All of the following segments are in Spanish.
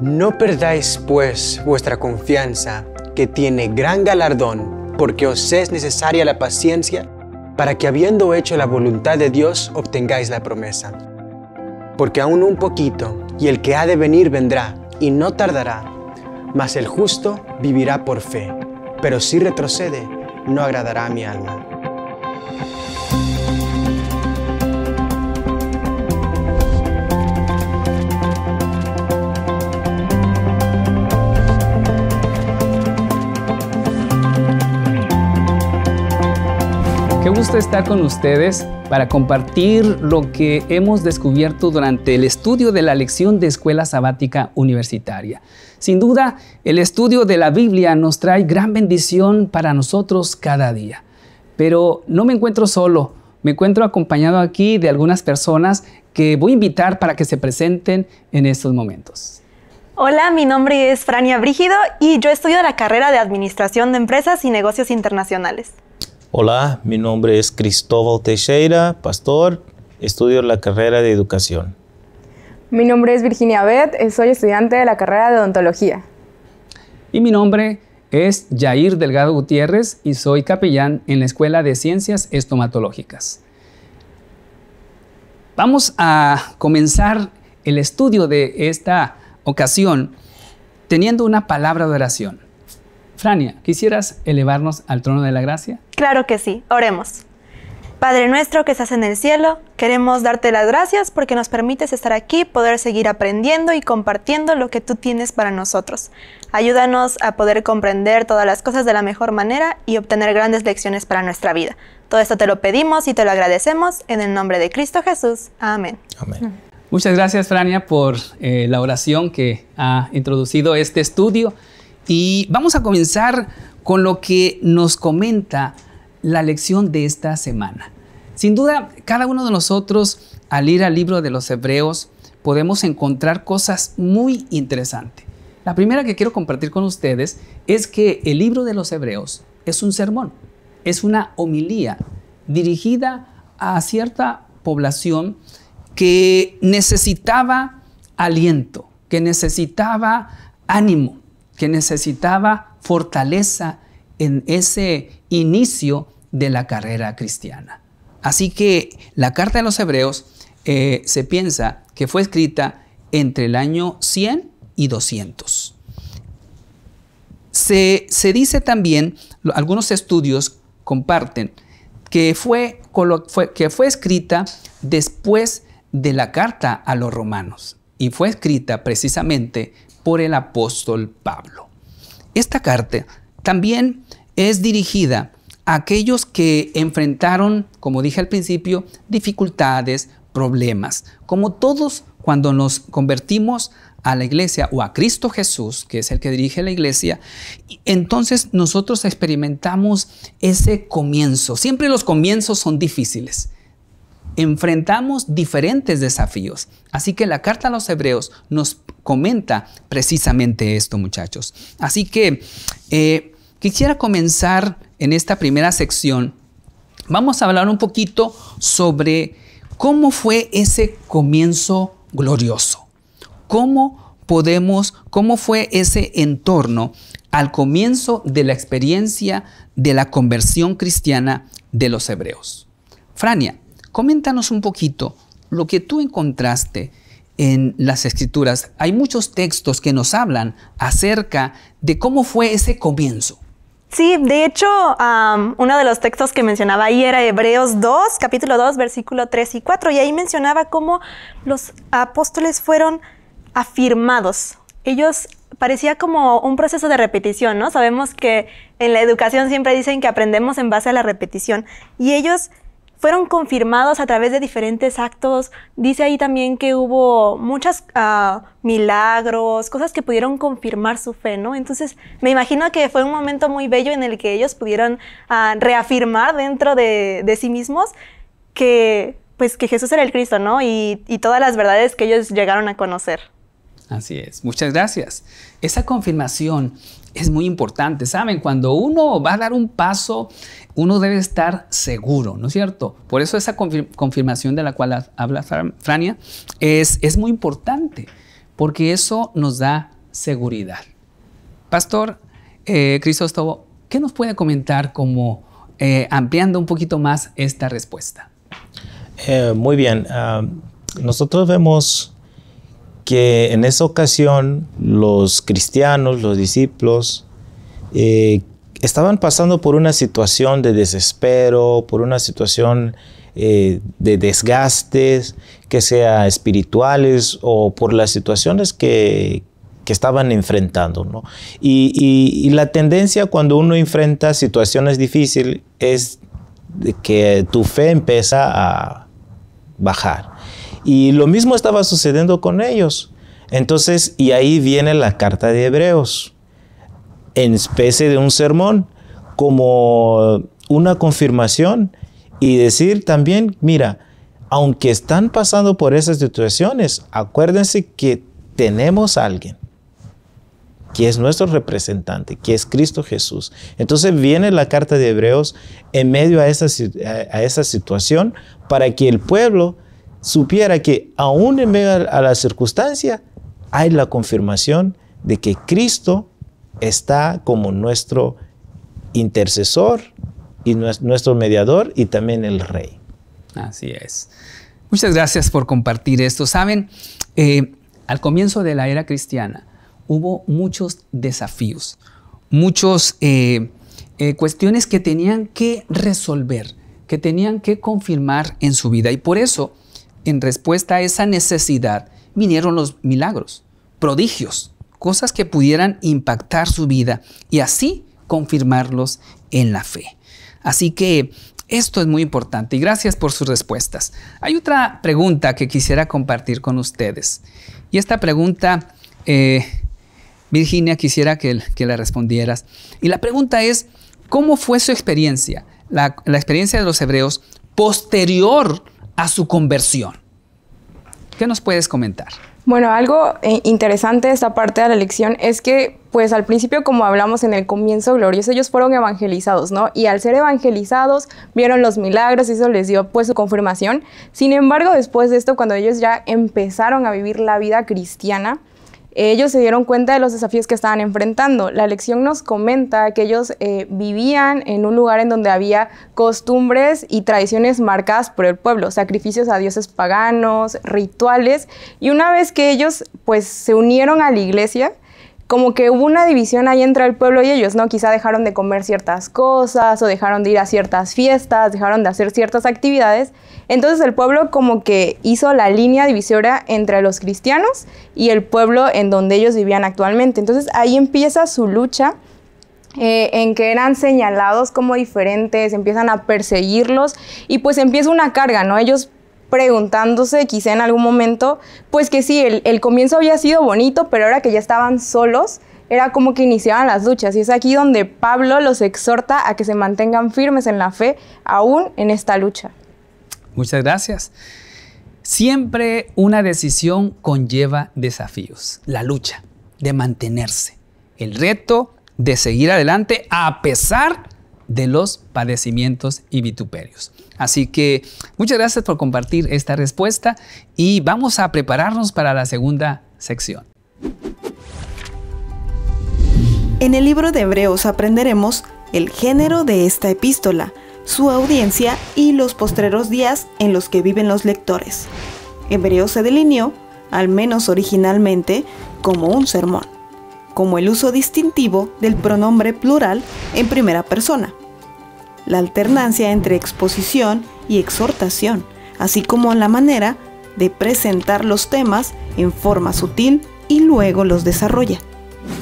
No perdáis pues vuestra confianza, que tiene gran galardón, porque os es necesaria la paciencia para que habiendo hecho la voluntad de Dios obtengáis la promesa. Porque aún un poquito, y el que ha de venir vendrá, y no tardará, mas el justo vivirá por fe, pero si retrocede, no agradará a mi alma. gusto estar con ustedes para compartir lo que hemos descubierto durante el estudio de la lección de escuela sabática universitaria. Sin duda, el estudio de la Biblia nos trae gran bendición para nosotros cada día. Pero no me encuentro solo, me encuentro acompañado aquí de algunas personas que voy a invitar para que se presenten en estos momentos. Hola, mi nombre es Frania Brígido y yo estudio la carrera de Administración de Empresas y Negocios Internacionales. Hola, mi nombre es Cristóbal Teixeira, pastor, estudio la carrera de educación. Mi nombre es Virginia Bet, soy estudiante de la carrera de odontología. Y mi nombre es Jair Delgado Gutiérrez y soy capellán en la Escuela de Ciencias Estomatológicas. Vamos a comenzar el estudio de esta ocasión teniendo una palabra de oración. Frania, ¿quisieras elevarnos al trono de la gracia? Claro que sí, oremos. Padre nuestro que estás en el cielo, queremos darte las gracias porque nos permites estar aquí, poder seguir aprendiendo y compartiendo lo que tú tienes para nosotros. Ayúdanos a poder comprender todas las cosas de la mejor manera y obtener grandes lecciones para nuestra vida. Todo esto te lo pedimos y te lo agradecemos en el nombre de Cristo Jesús. Amén. Muchas gracias, Frania, por eh, la oración que ha introducido este estudio. Y vamos a comenzar con lo que nos comenta la lección de esta semana. Sin duda, cada uno de nosotros al ir al libro de los Hebreos podemos encontrar cosas muy interesantes. La primera que quiero compartir con ustedes es que el libro de los Hebreos es un sermón, es una homilía dirigida a cierta población que necesitaba aliento, que necesitaba ánimo, que necesitaba fortaleza en ese inicio de la carrera cristiana. Así que la carta de los hebreos eh, se piensa que fue escrita entre el año 100 y 200. Se, dice también, algunos estudios comparten, que fue, que fue escrita después de la carta a los romanos y fue escrita precisamente por el apóstol Pablo. Esta carta también es dirigida a aquellos que enfrentaron, como dije al principio, dificultades, problemas, como todos cuando nos convertimos a la iglesia o a Cristo Jesús, que es el que dirige la iglesia, entonces nosotros experimentamos ese comienzo. Siempre los comienzos son difíciles. Enfrentamos diferentes desafíos. Así que la carta a los hebreos nos comenta precisamente esto, muchachos. Así que eh, quisiera comenzar en esta primera sección. Vamos a hablar un poquito sobre cómo fue ese comienzo glorioso. ¿Cómo podemos, cómo fue ese entorno al comienzo de la experiencia de la conversión cristiana de los hebreos? Frania, coméntanos un poquito lo que tú encontraste en las escrituras, hay muchos textos que nos hablan acerca de cómo fue ese comienzo. Sí, de hecho, uno de los textos que mencionaba ahí era Hebreos 2, capítulo 2, versículo 3 y 4, y ahí mencionaba cómo los apóstoles fueron afirmados. Ellos parecía como un proceso de repetición, ¿no? Sabemos que en la educación siempre dicen que aprendemos en base a la repetición, y ellos fueron confirmados a través de diferentes actos. Dice ahí también que hubo muchos ah, milagros, cosas que pudieron confirmar su fe, ¿no? Entonces, me imagino que fue un momento muy bello en el que ellos pudieron ah, reafirmar dentro de, sí mismos que, pues, que Jesús era el Cristo, ¿no? Y, y todas las verdades que ellos llegaron a conocer. Así es, muchas gracias. Esa confirmación es muy importante. Saben, cuando uno va a dar un paso, uno debe estar seguro, ¿no es cierto? Por eso esa confirmación de la cual habla Frania es, es muy importante, porque eso nos da seguridad. Pastor eh, Crisóstomo, ¿qué nos puede comentar como eh, ampliando un poquito más esta respuesta? Eh, muy bien. Ah, nosotros vemos que en esa ocasión los cristianos, los discípulos, eh, estaban pasando por una situación de desespero, por una situación eh, de desgastes, que sea espirituales o por las situaciones que, estaban enfrentando. y, la tendencia cuando uno enfrenta situaciones difíciles es que tu fe empieza a bajar. Y lo mismo estaba sucediendo con ellos. Entonces, y ahí viene la carta de Hebreos, en especie de un sermón, como una confirmación y decir también, mira, aunque están pasando por esas situaciones, acuérdense que tenemos a alguien que es nuestro representante, que es Cristo Jesús. Entonces viene la carta de Hebreos en medio a esa, a esa situación para que el pueblo supiera que aún en medio a la circunstancia, hay la confirmación de que Cristo está como nuestro intercesor y nuestro mediador y también el rey. Así es. Muchas gracias por compartir esto. Saben, eh, al comienzo de la era cristiana hubo muchos desafíos, muchas eh, eh, cuestiones que tenían que resolver, que tenían que confirmar en su vida. Y por eso, en respuesta a esa necesidad, vinieron los milagros, prodigios, cosas que pudieran impactar su vida y así confirmarlos en la fe. Así que esto es muy importante y gracias por sus respuestas. Hay otra pregunta que quisiera compartir con ustedes. Y esta pregunta, eh, Virginia, quisiera que, la respondieras. Y la pregunta es, ¿cómo fue su experiencia, la experiencia de los hebreos posterior a su conversión? ¿Qué nos puedes comentar? Bueno, algo eh, interesante de esta parte de la lección es que, pues al principio, como hablamos en el comienzo glorioso, ellos fueron evangelizados, ¿no? Y al ser evangelizados, vieron los milagros y eso les dio pues su confirmación. Sin embargo, después de esto, cuando ellos ya empezaron a vivir la vida cristiana, ellos se dieron cuenta de los desafíos que estaban enfrentando. La lección nos comenta que ellos eh, vivían en un lugar en donde había costumbres y tradiciones marcadas por el pueblo, sacrificios a dioses paganos, rituales, y una vez que ellos pues se unieron a la iglesia, como que hubo una división ahí entre el pueblo y ellos, ¿no? Quizá dejaron de comer ciertas cosas o dejaron de ir a ciertas fiestas, dejaron de hacer ciertas actividades. Entonces el pueblo como que hizo la línea divisora entre los cristianos y el pueblo en donde ellos vivían actualmente. Entonces ahí empieza su lucha. Eh, en que eran señalados como diferentes, empiezan a perseguirlos y pues empieza una carga, ¿no? Ellos preguntándose quizá en algún momento, pues que sí, el, el comienzo había sido bonito, pero ahora que ya estaban solos, era como que iniciaban las luchas. Y es aquí donde Pablo los exhorta a que se mantengan firmes en la fe, aún en esta lucha. Muchas gracias. Siempre una decisión conlleva desafíos, la lucha de mantenerse, el reto de seguir adelante a pesar de los padecimientos y vituperios. Así que muchas gracias por compartir esta respuesta y vamos a prepararnos para la segunda sección. En el libro de Hebreos aprenderemos el género de esta epístola, su audiencia y los postreros días en los que viven los lectores. Hebreos se delineó, al menos originalmente, como un sermón, como el uso distintivo del pronombre plural en primera persona la alternancia entre exposición y exhortación, así como la manera de presentar los temas en forma sutil y luego los desarrolla.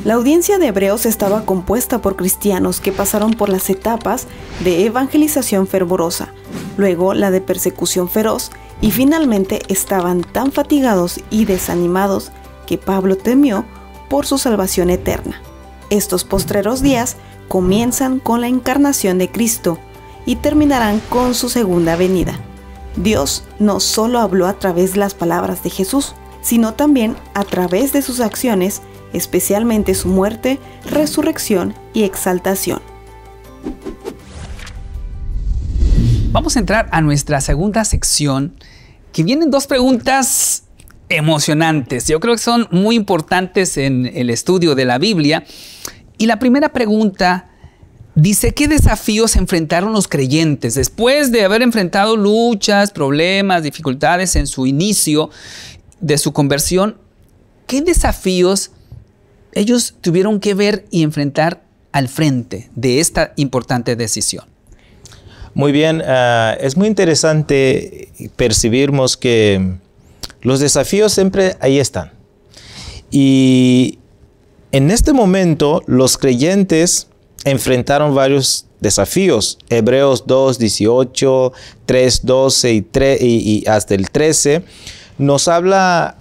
La audiencia de Hebreos estaba compuesta por cristianos que pasaron por las etapas de evangelización fervorosa, luego la de persecución feroz y finalmente estaban tan fatigados y desanimados que Pablo temió por su salvación eterna. Estos postreros días comienzan con la encarnación de Cristo y terminarán con su segunda venida. Dios no solo habló a través de las palabras de Jesús, sino también a través de sus acciones, especialmente su muerte, resurrección y exaltación. Vamos a entrar a nuestra segunda sección, que vienen dos preguntas emocionantes. Yo creo que son muy importantes en el estudio de la Biblia y la primera pregunta dice, ¿qué desafíos enfrentaron los creyentes después de haber enfrentado luchas, problemas, dificultades en su inicio de su conversión? ¿Qué desafíos ellos tuvieron que ver y enfrentar al frente de esta importante decisión? Muy bien, ah, es muy interesante percibirmos que los desafíos siempre ahí están. Y en este momento, los creyentes enfrentaron varios desafíos. Hebreos 2, 18, 3, 12 y, hasta el 13 nos habla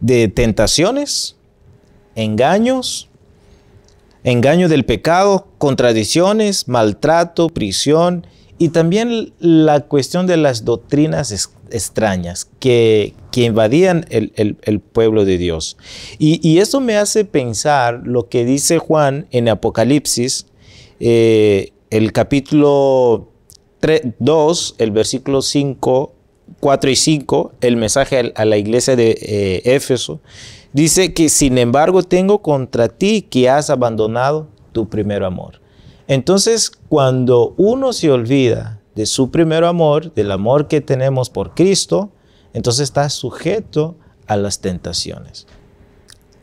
de tentaciones, engaños, engaño del pecado, contradicciones, maltrato, prisión y también la cuestión de las doctrinas escritas extrañas que, invadían el, pueblo de Dios. Y, eso me hace pensar lo que dice Juan en Apocalipsis, eh, el capítulo 2, el versículo 5, 4 y 5, el mensaje a la iglesia de eh, Éfeso, dice que sin embargo tengo contra ti que has abandonado tu primer amor. Entonces, cuando uno se olvida de su primer amor, del amor que tenemos por Cristo, entonces está sujeto a las tentaciones.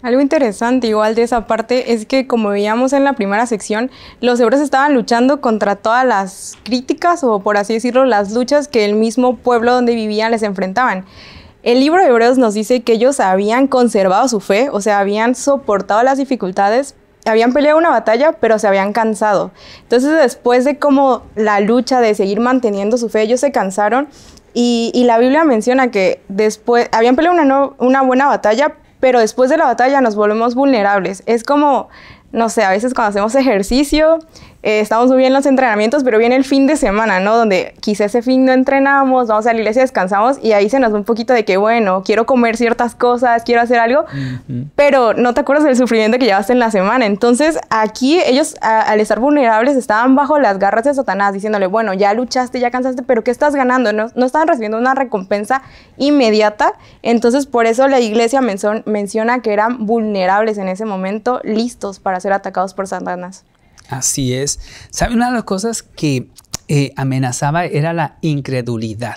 Algo interesante igual de esa parte es que como veíamos en la primera sección, los hebreos estaban luchando contra todas las críticas o por así decirlo, las luchas que el mismo pueblo donde vivían les enfrentaban. El libro de Hebreos nos dice que ellos habían conservado su fe, o sea, habían soportado las dificultades, habían peleado una batalla, pero se habían cansado. Entonces, después de como la lucha de seguir manteniendo su fe, ellos se cansaron y, la Biblia menciona que después habían peleado una, una buena batalla, pero después de la batalla nos volvemos vulnerables. Es como, no sé, a veces cuando hacemos ejercicio, eh, estamos muy bien los entrenamientos, pero viene el fin de semana, ¿no? Donde quizás ese fin no entrenamos, vamos a la iglesia, descansamos y ahí se nos da un poquito de que, bueno, quiero comer ciertas cosas, quiero hacer algo, pero no te acuerdas del sufrimiento que llevaste en la semana. Entonces, aquí ellos, al estar vulnerables, estaban bajo las garras de Satanás, diciéndole, bueno, ya luchaste, ya cansaste, pero ¿qué estás ganando? No, no estaban recibiendo una recompensa inmediata. Entonces, por eso la iglesia menciona que eran vulnerables en ese momento, listos para ser atacados por Satanás. Así es. ¿Sabe? Una de las cosas que eh, amenazaba era la incredulidad.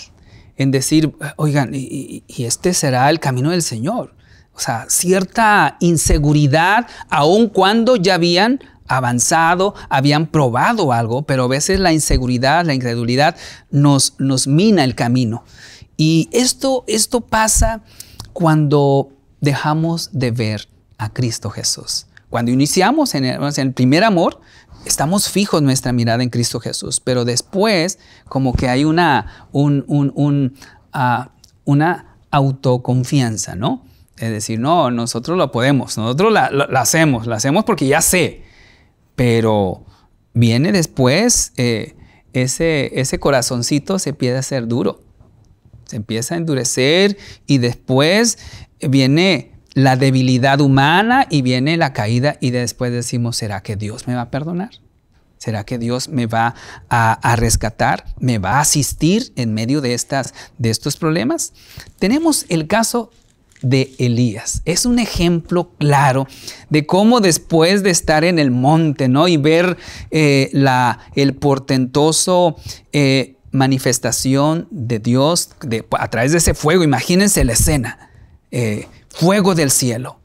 En decir, oigan, y, este será el camino del Señor. O sea, cierta inseguridad, aun cuando ya habían avanzado, habían probado algo, pero a veces la inseguridad, la incredulidad nos, nos mina el camino. Y esto, esto pasa cuando dejamos de ver a Cristo Jesús. Cuando iniciamos en en el primer amor, estamos fijos nuestra mirada en Cristo Jesús, pero después como que hay una, ah, una autoconfianza, ¿no? Es decir, no, nosotros lo podemos, nosotros la, hacemos, la hacemos porque ya sé, pero viene después, eh, ese, ese corazoncito se empieza a ser duro, se empieza a endurecer y después viene la debilidad humana y viene la caída y después decimos, ¿será que Dios me va a perdonar? ¿Será que Dios me va a, rescatar? ¿Me va a asistir en medio de, estas, de estos problemas? Tenemos el caso de Elías. Es un ejemplo claro de cómo después de estar en el monte ¿no? y ver eh, la, el portentoso eh, manifestación de Dios a través de ese fuego, imagínense la escena. Eh, fuego del cielo.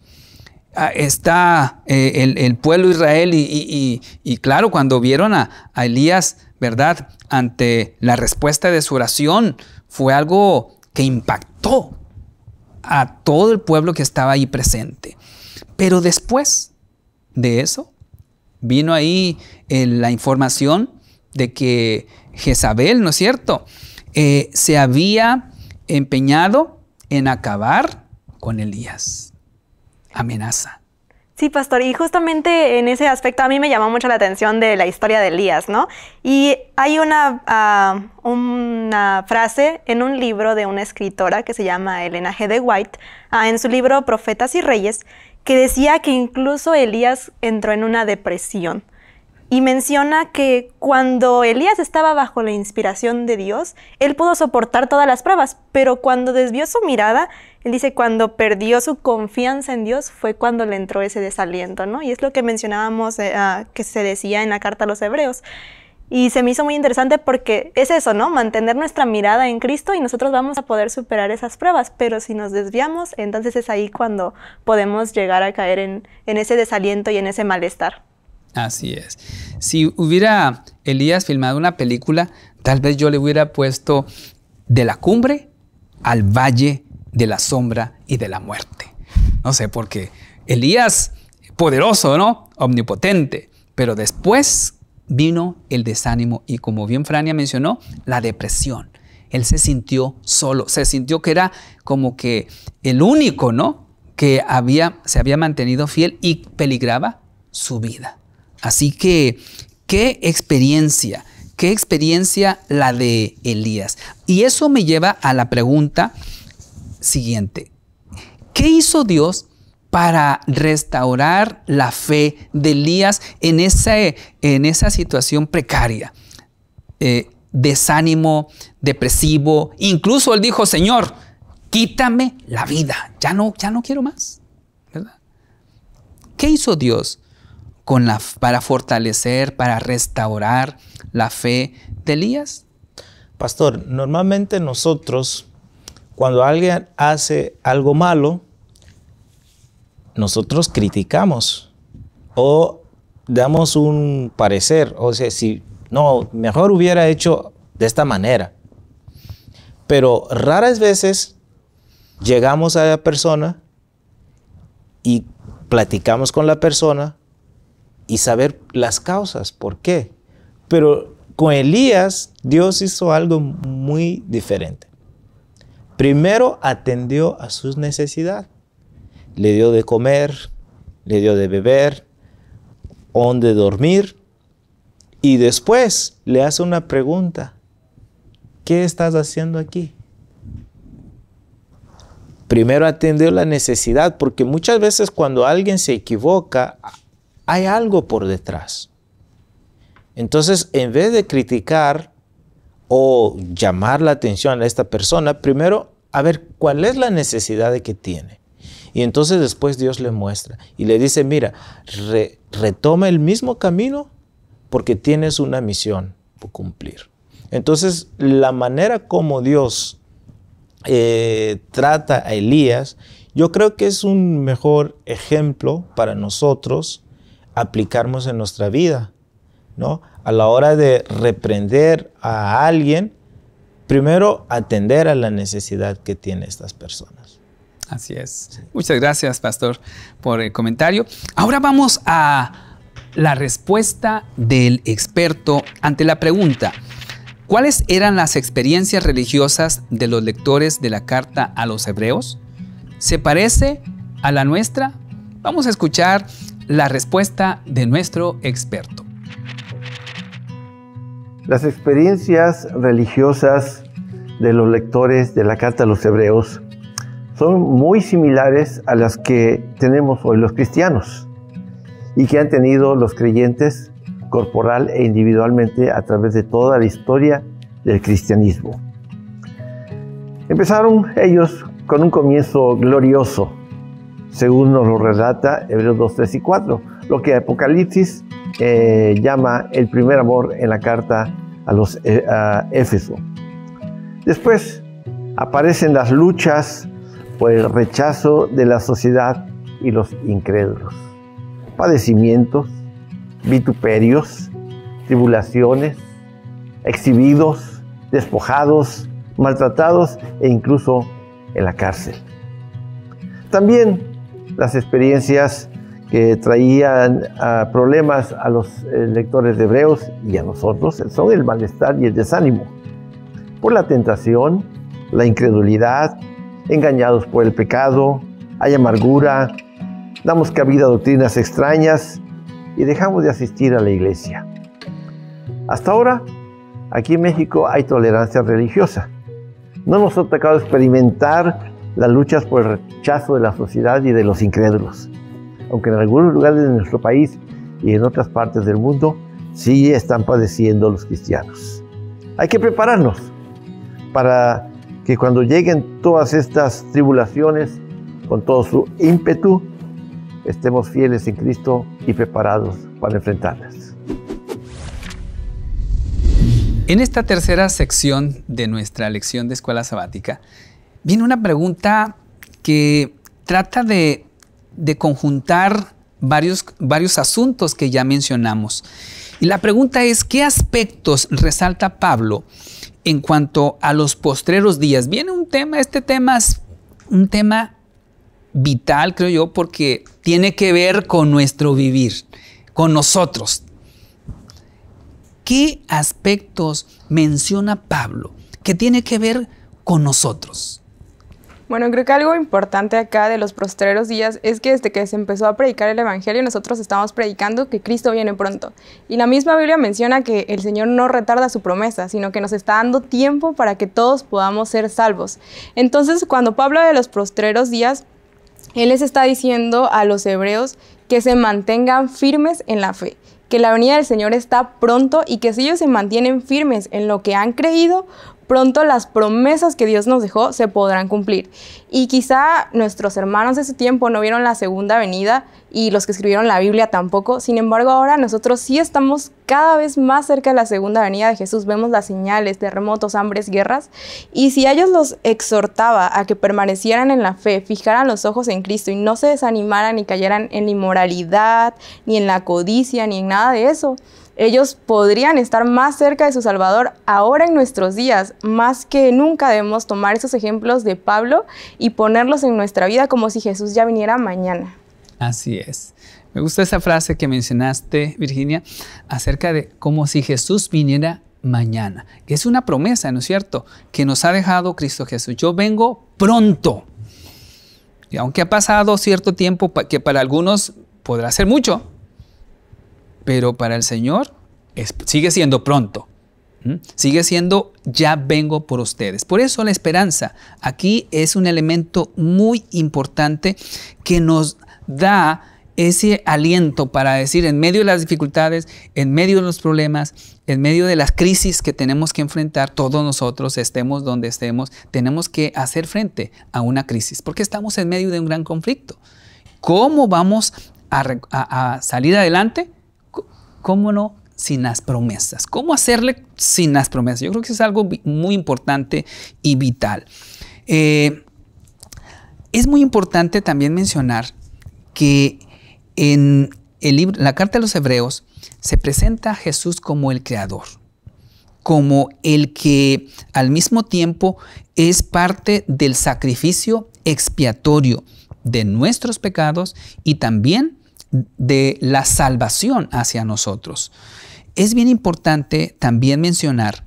Ah, está eh, el, pueblo Israel y, claro, cuando vieron a, Elías, ¿verdad? Ante la respuesta de su oración, fue algo que impactó a todo el pueblo que estaba ahí presente. Pero después de eso, vino ahí eh, la información de que Jezabel, ¿no es cierto? Eh, se había empeñado en acabar con Elías. Amenaza. Sí, pastor, y justamente en ese aspecto a mí me llamó mucho la atención de la historia de Elías, ¿no? Y hay una, ah, una frase en un libro de una escritora que se llama Elena G. de White, ah, en su libro Profetas y Reyes, que decía que incluso Elías entró en una depresión y menciona que cuando Elías estaba bajo la inspiración de Dios, él pudo soportar todas las pruebas, pero cuando desvió su mirada, él dice, cuando perdió su confianza en Dios fue cuando le entró ese desaliento, ¿no? Y es lo que mencionábamos eh, ah, que se decía en la carta a los hebreos. Y se me hizo muy interesante porque es eso, ¿no? Mantener nuestra mirada en Cristo y nosotros vamos a poder superar esas pruebas, pero si nos desviamos, entonces es ahí cuando podemos llegar a caer en ese desaliento y en ese malestar. Así es. Si hubiera Elías filmado una película, tal vez yo le hubiera puesto de la cumbre al valle de la sombra y de la muerte. No sé, porque Elías, poderoso, ¿no? Omnipotente. Pero después vino el desánimo y como bien Frania mencionó, la depresión. Él se sintió solo, se sintió que era como que el único, ¿no? Que había, se había mantenido fiel y peligraba su vida. Así que, qué experiencia, qué experiencia la de Elías. Y eso me lleva a la pregunta siguiente. ¿Qué hizo Dios para restaurar la fe de Elías en, esa situación precaria? Eh, desánimo, depresivo. Incluso él dijo, Señor, quítame la vida. Ya no, ya no quiero más. ¿Qué hizo Dios la, para fortalecer, para restaurar la fe de Elías? Pastor, normalmente nosotros, cuando alguien hace algo malo, nosotros criticamos o damos un parecer, o sea, si no, mejor hubiera hecho de esta manera. Pero raras veces llegamos a la persona y platicamos con la persona y saber las causas, por qué. Pero con Elías Dios hizo algo muy diferente. Primero atendió a sus necesidades. Le dio de comer, le dio de beber, donde dormir. Y después le hace una pregunta. ¿Qué estás haciendo aquí? Primero atendió la necesidad, porque muchas veces cuando alguien se equivoca, hay algo por detrás. Entonces, en vez de criticar o llamar la atención a esta persona, primero a ver cuál es la necesidad que tiene. Y entonces después Dios le muestra y le dice, mira, retoma el mismo camino porque tienes una misión por cumplir. Entonces, la manera como Dios eh, trata a Elías, yo creo que es un mejor ejemplo para nosotros aplicarnos en nuestra vida, ¿no? A la hora de reprender a alguien, primero atender a la necesidad que tienen estas personas. Así es. Muchas gracias, pastor, por el comentario. Ahora vamos a la respuesta del experto ante la pregunta. ¿Cuáles eran las experiencias religiosas de los lectores de la carta a los hebreos? ¿Se parece a la nuestra? Vamos a escuchar la respuesta de nuestro experto. Las experiencias religiosas de los lectores de la Carta a los Hebreos son muy similares a las que tenemos hoy los cristianos y que han tenido los creyentes corporal e individualmente a través de toda la historia del cristianismo. Empezaron ellos con un comienzo glorioso, según nos lo relata Hebreos 2, 3 y 4, lo que Apocalipsis eh, llama el primer amor en la carta a los eh, Éfeso. Después aparecen las luchas por el rechazo de la sociedad y los incrédulos, padecimientos, vituperios, tribulaciones, exhibidos, despojados, maltratados e incluso en la cárcel. También las experiencias que traían ah, problemas a los eh, lectores de Hebreos y a nosotros son el malestar y el desánimo, por la tentación, la incredulidad, engañados por el pecado, hay amargura, damos cabida a doctrinas extrañas y dejamos de asistir a la iglesia. Hasta ahora, aquí en México hay tolerancia religiosa. No nos ha tocado experimentar las luchas por el rechazo de la sociedad y de los incrédulos. Aunque en algunos lugares de nuestro país y en otras partes del mundo sí están padeciendo los cristianos. Hay que prepararnos para que cuando lleguen todas estas tribulaciones, con todo su ímpetu, estemos fieles en Cristo y preparados para enfrentarlas. En esta tercera sección de nuestra lección de escuela sabática, Viene una pregunta que trata de, conjuntar varios, varios asuntos que ya mencionamos. Y la pregunta es, ¿qué aspectos resalta Pablo en cuanto a los postreros días? Viene un tema, este tema es un tema vital, creo yo, porque tiene que ver con nuestro vivir, con nosotros. ¿Qué aspectos menciona Pablo que tiene que ver con nosotros? Bueno, creo que algo importante acá de los postreros días es que desde que se empezó a predicar el Evangelio nosotros estamos predicando que Cristo viene pronto. Y la misma Biblia menciona que el Señor no retarda su promesa, sino que nos está dando tiempo para que todos podamos ser salvos. Entonces, cuando Pablo habla de los postreros días, él les está diciendo a los hebreos que se mantengan firmes en la fe que la venida del Señor está pronto y que si ellos se mantienen firmes en lo que han creído, pronto las promesas que Dios nos dejó se podrán cumplir. Y quizá nuestros hermanos de ese tiempo no vieron la segunda venida y los que escribieron la Biblia tampoco. Sin embargo, ahora nosotros sí estamos cada vez más cerca de la segunda venida de Jesús. Vemos las señales, terremotos, hambres, guerras. Y si a ellos los exhortaba a que permanecieran en la fe, fijaran los ojos en Cristo y no se desanimaran ni cayeran en la inmoralidad, ni en la codicia, ni en nada de eso, ellos podrían estar más cerca de su Salvador ahora en nuestros días. Más que nunca debemos tomar esos ejemplos de Pablo y ponerlos en nuestra vida como si Jesús ya viniera mañana. Así es. Me gusta esa frase que mencionaste, Virginia, acerca de como si Jesús viniera mañana. Es una promesa, ¿no es cierto?, que nos ha dejado Cristo Jesús. Yo vengo pronto. Y aunque ha pasado cierto tiempo, que para algunos podrá ser mucho, pero para el Señor sigue siendo pronto. Sigue siendo ya vengo por ustedes. Por eso la esperanza aquí es un elemento muy importante que nos da ese aliento para decir en medio de las dificultades, en medio de los problemas, en medio de las crisis que tenemos que enfrentar, todos nosotros, estemos donde estemos, tenemos que hacer frente a una crisis, porque estamos en medio de un gran conflicto. ¿Cómo vamos a salir adelante? ¿Cómo no? sin las promesas. ¿Cómo hacerle sin las promesas? Yo creo que es algo muy importante y vital. Eh, es muy importante también mencionar que en el la carta de los Hebreos se presenta a Jesús como el creador, como el que al mismo tiempo es parte del sacrificio expiatorio de nuestros pecados y también de la salvación hacia nosotros. Es bien importante también mencionar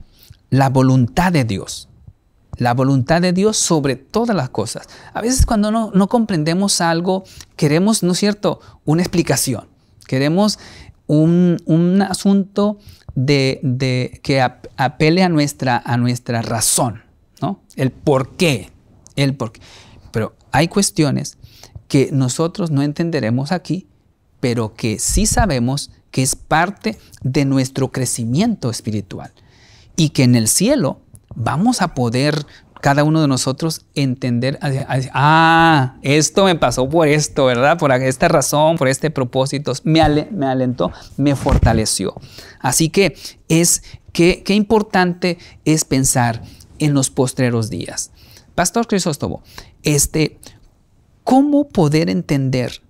la voluntad de Dios. La voluntad de Dios sobre todas las cosas. A veces cuando no, comprendemos algo, queremos, ¿no es cierto?, una explicación. Queremos un, asunto de, que apele a nuestra, a nuestra razón, ¿no? El por qué, el por qué. Pero hay cuestiones que nosotros no entenderemos aquí pero que sí sabemos que es parte de nuestro crecimiento espiritual y que en el cielo vamos a poder cada uno de nosotros entender, ah, esto me pasó por esto, ¿verdad? Por esta razón, por este propósito, me, me alentó, me fortaleció. Así que es, que qué importante es pensar en los postreros días. Pastor Crisóstomo, este, ¿cómo poder entender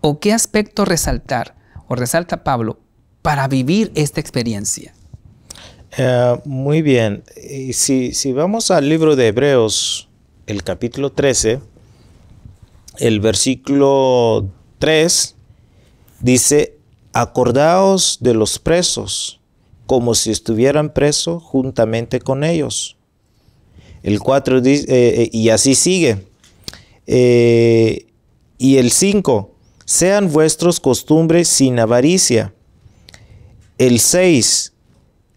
o qué aspecto resaltar o resalta Pablo para vivir esta experiencia? Eh, muy bien. si, vamos al libro de Hebreos, el capítulo 13, el versículo 3 dice, acordaos de los presos, como si estuvieran presos juntamente con ellos. El 4 dice, eh, eh, y así sigue. y el 5, sean vuestros costumbres sin avaricia. El 6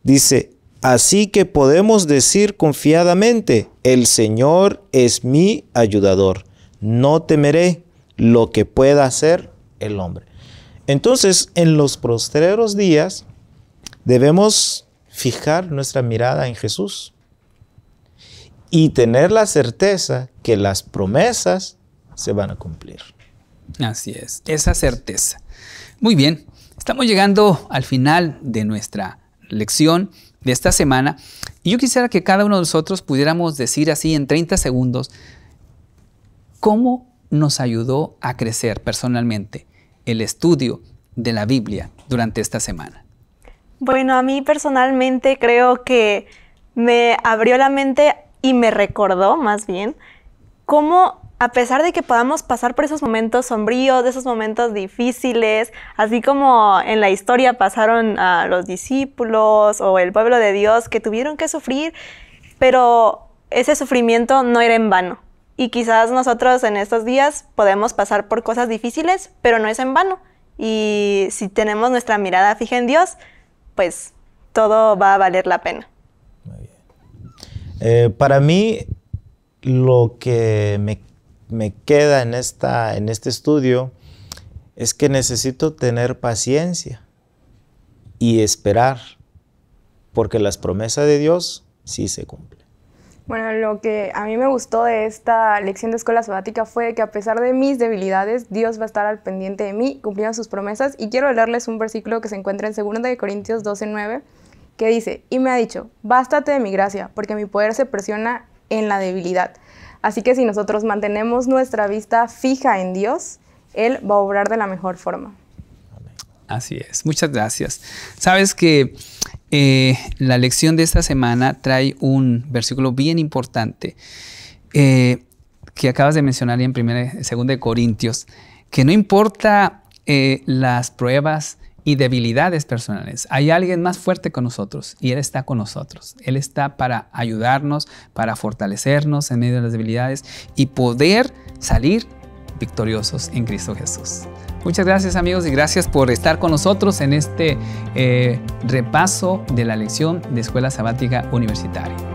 dice, así que podemos decir confiadamente, el Señor es mi ayudador, no temeré lo que pueda hacer el hombre. Entonces, en los postreros días, debemos fijar nuestra mirada en Jesús y tener la certeza que las promesas se van a cumplir. Así es, esa certeza. Muy bien, estamos llegando al final de nuestra lección de esta semana y yo quisiera que cada uno de nosotros pudiéramos decir así en 30 segundos cómo nos ayudó a crecer personalmente el estudio de la Biblia durante esta semana. Bueno, a mí personalmente creo que me abrió la mente y me recordó más bien cómo a pesar de que podamos pasar por esos momentos sombríos, de esos momentos difíciles, así como en la historia pasaron a los discípulos o el pueblo de Dios que tuvieron que sufrir, pero ese sufrimiento no era en vano. Y quizás nosotros en estos días podemos pasar por cosas difíciles, pero no es en vano. Y si tenemos nuestra mirada fija en Dios, pues todo va a valer la pena. Eh, para mí, lo que me, queda en, esta, en este estudio es que necesito tener paciencia y esperar, porque las promesas de Dios sí se cumplen. Bueno, lo que a mí me gustó de esta lección de escuela sabática fue que a pesar de mis debilidades, Dios va a estar al pendiente de mí, cumpliendo sus promesas. Y quiero leerles un versículo que se encuentra en 2 Corintios 12:9, que dice, y me ha dicho, bástate de mi gracia, porque mi poder se presiona en la debilidad. Así que si nosotros mantenemos nuestra vista fija en Dios, Él va a obrar de la mejor forma. Así es, muchas gracias. Sabes que eh, la lección de esta semana trae un versículo bien importante eh, que acabas de mencionar en 2 de Corintios, que no importa eh, las pruebas, y debilidades personales. Hay alguien más fuerte con nosotros y Él está con nosotros. Él está para ayudarnos, para fortalecernos en medio de las debilidades y poder salir victoriosos en Cristo Jesús. Muchas gracias amigos y gracias por estar con nosotros en este eh, repaso de la lección de Escuela Sabática Universitaria.